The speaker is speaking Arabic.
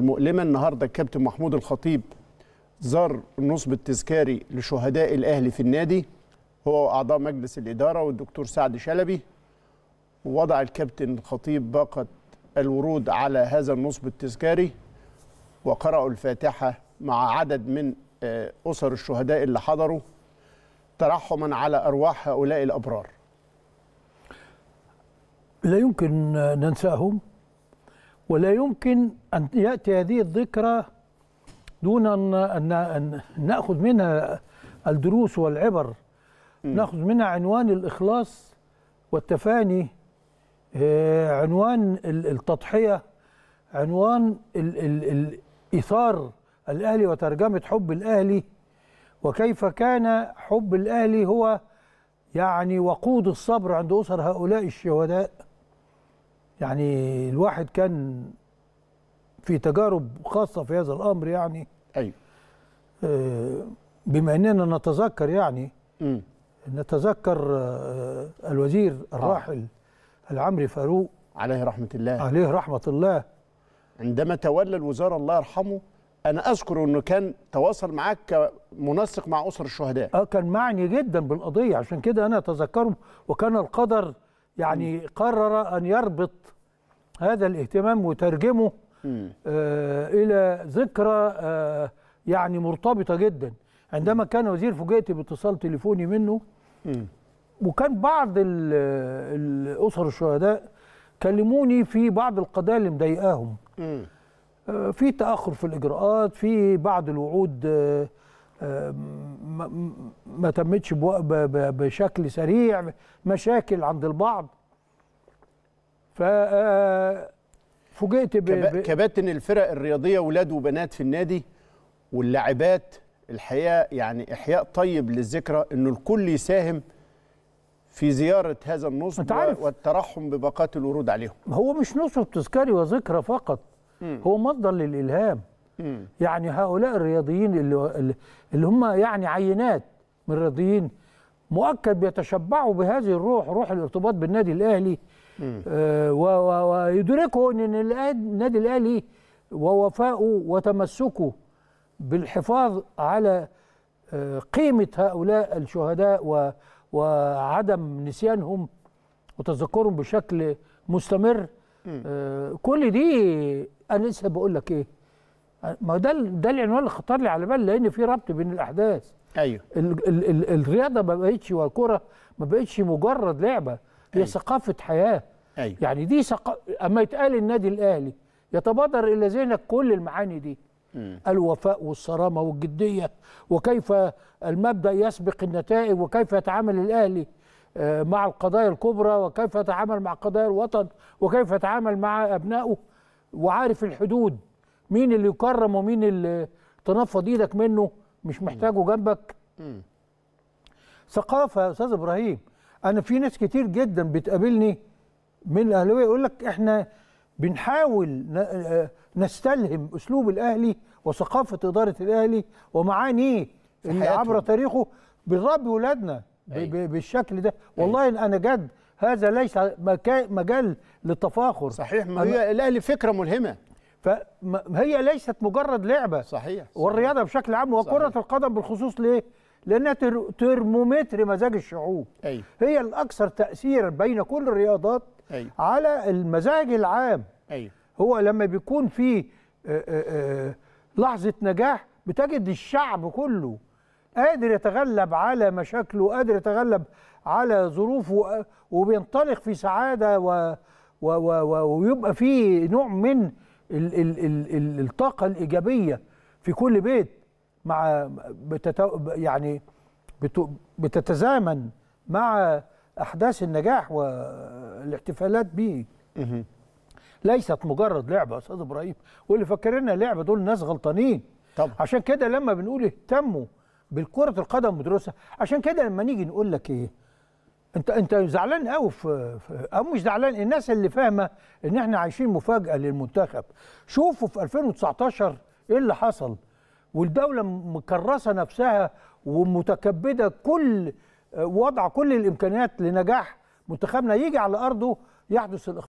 المؤلمة النهاردة الكابتن محمود الخطيب زار النصب التذكاري لشهداء الأهلي في النادي هو وأعضاء مجلس الإدارة والدكتور سعد شلبي ووضع الكابتن الخطيب باقة الورود على هذا النصب التذكاري وقرأوا الفاتحة مع عدد من آه، أسر الشهداء اللي حضروا ترحما على أرواح هؤلاء الأبرار لا يمكن ننساهم ولا يمكن أن يأتي هذه الذكرى دون أن نأخذ منها الدروس والعبر نأخذ منها عنوان الإخلاص والتفاني آه، عنوان التضحية عنوان الإثار الأهلي وترجمة حب الأهلي وكيف كان حب الأهلي هو يعني وقود الصبر عند أسر هؤلاء الشهداء يعني الواحد كان في تجارب خاصة في هذا الأمر يعني أيوه آه، بما أننا نتذكر يعني م. نتذكر آه، الوزير آه. الراحل آه. العمري فاروق عليه رحمة الله عليه رحمة الله عندما تولى الوزارة الله يرحمه أنا أذكر أنه كان تواصل معاك كمنسق مع أسر الشهداء آه كان معني جدا بالقضية عشان كده أنا أتذكره وكان القدر يعني قرر أن يربط هذا الاهتمام وترجمه آه إلى ذكرى آه يعني مرتبطة جدا عندما كان وزير فوجئت باتصال تليفوني منه وكان بعض الأسر الشهداء كلموني في بعض القضايا اللي مضايقاهم آه، في تاخر في الاجراءات في بعض الوعود آه، ما تمتش بشكل سريع مشاكل عند البعض ف آه، فوجئت ب... كباتن الفرق الرياضيه ولاد وبنات في النادي واللاعبات الحقيقه يعني احياء طيب للذكرى انه الكل يساهم في زياره هذا النصب والترحم بباقات الورود عليهم هو مش نصب تذكاري وذكرى فقط م. هو مصدر للالهام يعني هؤلاء الرياضيين اللي اللي هم يعني عينات من الرياضيين مؤكد بيتشبعوا بهذه الروح روح الارتباط بالنادي الاهلي آه ويدركوا ان النادي الاهلي ووفائه وتمسكه بالحفاظ على آه قيمه هؤلاء الشهداء و وعدم نسيانهم وتذكرهم بشكل مستمر آه كل دي انا لسه بقول لك ايه ما هو ده ده العنوان اللي خطر لي على بالي لان في ربط بين الاحداث ايوه ال ال ال الرياضه ما بقتش والكره ما بقتش مجرد لعبه هي أيوه. ثقافه حياه أيوه. يعني دي ثق... اما يتقال النادي الاهلي يتبادر الى ذهنك كل المعاني دي م. الوفاء والصرامه والجديه وكيف المبدا يسبق النتائج وكيف يتعامل الاهلي آه، مع القضايا الكبرى وكيف يتعامل مع قضايا الوطن وكيف يتعامل مع ابنائه وعارف الحدود مين اللي يكرم ومين اللي تنفض ايدك منه مش محتاجه جنبك ثقافه يا استاذ ابراهيم انا في ناس كتير جدا بتقابلني من الاهلاويه يقول لك احنا بنحاول آه، نستلهم اسلوب الاهلي وثقافه اداره الاهلي ومعانيه اللي عبر تاريخه بنربي ولادنا بالشكل ده والله إن انا جد هذا ليس مجال للتفاخر صحيح ما هي الاهلي فكره ملهمه فهي ليست مجرد لعبه صحيح, صحيح. والرياضه بشكل عام وكره القدم بالخصوص ليه؟ لانها ترمومتر مزاج الشعوب أي. هي الاكثر تاثيرا بين كل الرياضات أي. على المزاج العام أي. هو لما بيكون في لحظه نجاح بتجد الشعب كله قادر يتغلب على مشاكله قادر يتغلب على ظروفه وبينطلق في سعاده و, و, و, و ويبقى في نوع من ال ال ال الطاقه الايجابيه في كل بيت مع بتتو يعني بتتزامن مع احداث النجاح والاحتفالات به ليست مجرد لعبه يا استاذ ابراهيم واللي فاكرينها لعبه دول ناس غلطانين طب. عشان كده لما بنقول اهتموا بالكره القدم ودروسها عشان كده لما نيجي نقول لك ايه انت انت زعلان قوي في, او مش زعلان الناس اللي فاهمه ان احنا عايشين مفاجاه للمنتخب شوفوا في 2019 ايه اللي حصل والدوله مكرسه نفسها ومتكبده كل وضع كل الامكانيات لنجاح منتخبنا يجي على ارضه يحدث الاخطاء